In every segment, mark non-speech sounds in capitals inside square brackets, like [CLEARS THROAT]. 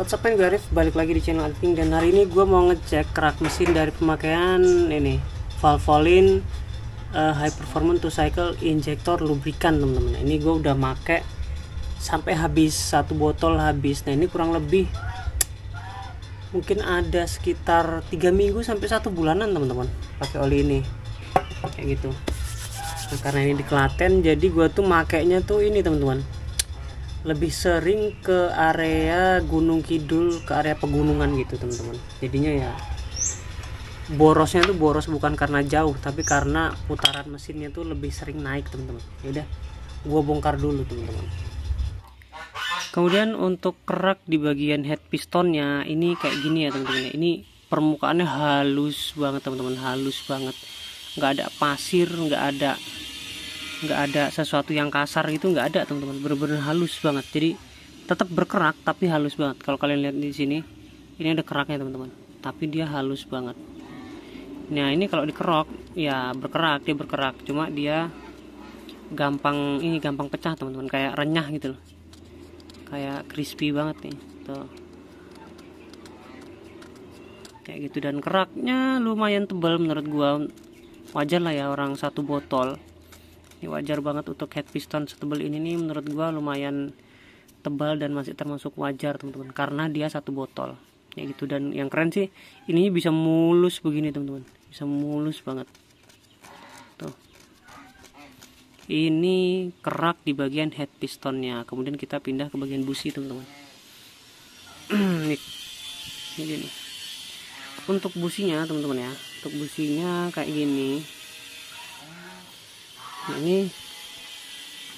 What's up and Garif balik lagi di channel Alting dan hari ini gue mau ngecek kerak mesin dari pemakaian ini Valvoline uh, High Performance to Cycle Injector Lubrikan teman-teman. ini gue udah make sampai habis satu botol habis. Nah ini kurang lebih mungkin ada sekitar tiga minggu sampai satu bulanan teman-teman pakai oli ini kayak gitu. Nah, karena ini di Klaten jadi gue tuh makainya tuh ini teman-teman lebih sering ke area Gunung Kidul ke area pegunungan gitu teman-teman jadinya ya borosnya tuh boros bukan karena jauh tapi karena putaran mesinnya tuh lebih sering naik teman-teman yaudah gua bongkar dulu teman-teman kemudian untuk kerak di bagian head pistonnya ini kayak gini ya teman-teman ini permukaannya halus banget teman-teman halus banget nggak ada pasir nggak ada nggak ada sesuatu yang kasar gitu nggak ada teman-teman bener-bener halus banget jadi tetap berkerak tapi halus banget kalau kalian lihat di sini ini ada keraknya teman-teman tapi dia halus banget nah ini kalau dikerok ya berkerak dia berkerak cuma dia gampang ini gampang pecah teman-teman kayak renyah gitu loh kayak crispy banget nih tuh kayak gitu dan keraknya lumayan tebal menurut gua wajar lah ya orang satu botol ini wajar banget untuk head piston setebal ini nih menurut gua lumayan tebal dan masih termasuk wajar teman-teman karena dia satu botol ya gitu dan yang keren sih ini bisa mulus begini teman-teman bisa mulus banget tuh ini kerak di bagian head pistonnya kemudian kita pindah ke bagian busi teman-teman [CLEARS THROAT] ini ini untuk businya teman-teman ya untuk businya kayak gini nah, ini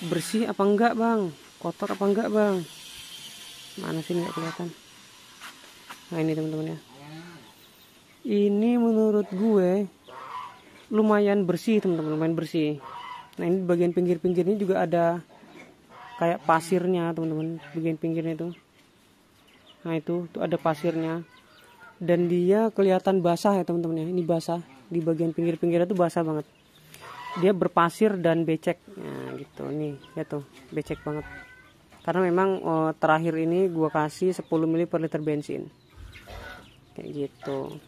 bersih apa enggak bang kotor apa enggak bang mana sih nggak kelihatan nah ini teman-teman ya ini menurut gue lumayan bersih teman-teman lumayan bersih nah ini bagian pinggir-pinggirnya juga ada kayak pasirnya teman-teman bagian pinggirnya itu nah itu tuh ada pasirnya dan dia kelihatan basah ya teman-teman ya ini basah di bagian pinggir-pinggirnya tuh basah banget dia berpasir dan becek nah gitu nih ya tuh becek banget karena memang oh, terakhir ini gua kasih 10 mili per liter bensin kayak gitu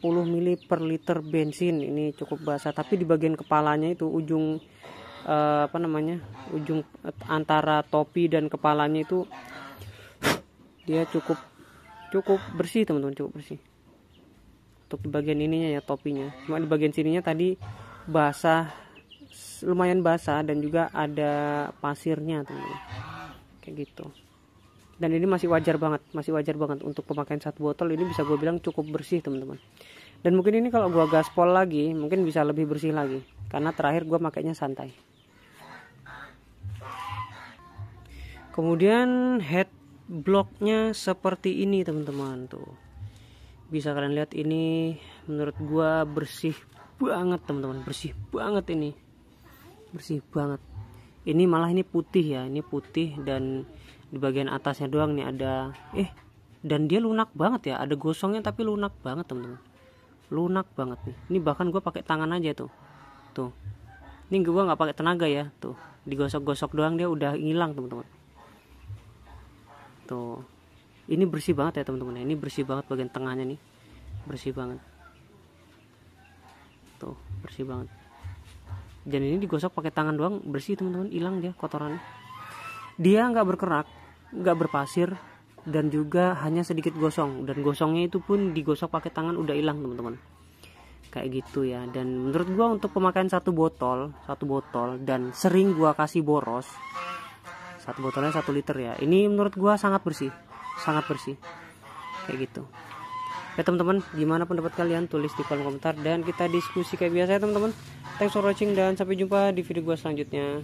10 mili per liter bensin ini cukup basah tapi di bagian kepalanya itu ujung eh, apa namanya ujung antara topi dan kepalanya itu dia cukup cukup bersih teman-teman cukup bersih untuk di bagian ininya ya topinya cuma di bagian sininya tadi basah lumayan basah dan juga ada pasirnya teman kayak gitu dan ini masih wajar banget masih wajar banget untuk pemakaian satu botol ini bisa gue bilang cukup bersih teman-teman dan mungkin ini kalau gue gaspol lagi mungkin bisa lebih bersih lagi karena terakhir gue makainya santai kemudian head blocknya seperti ini teman-teman tuh bisa kalian lihat ini menurut gue bersih banget teman-teman bersih banget ini bersih banget ini malah ini putih ya ini putih dan di bagian atasnya doang nih ada eh dan dia lunak banget ya ada gosongnya tapi lunak banget teman-teman lunak banget nih ini bahkan gue pakai tangan aja tuh tuh ini gue nggak pakai tenaga ya tuh digosok-gosok doang dia udah hilang teman-teman tuh ini bersih banget ya teman-teman ini bersih banget bagian tengahnya nih bersih banget bersih banget dan ini digosok pakai tangan doang bersih teman-teman hilang dia kotoran dia nggak berkerak nggak berpasir dan juga hanya sedikit gosong dan gosongnya itu pun digosok pakai tangan udah hilang teman-teman kayak gitu ya dan menurut gua untuk pemakaian satu botol satu botol dan sering gua kasih boros satu botolnya satu liter ya ini menurut gua sangat bersih sangat bersih kayak gitu ya teman-teman gimana pendapat kalian tulis di kolom komentar dan kita diskusi kayak biasa ya teman-teman thanks for watching dan sampai jumpa di video gua selanjutnya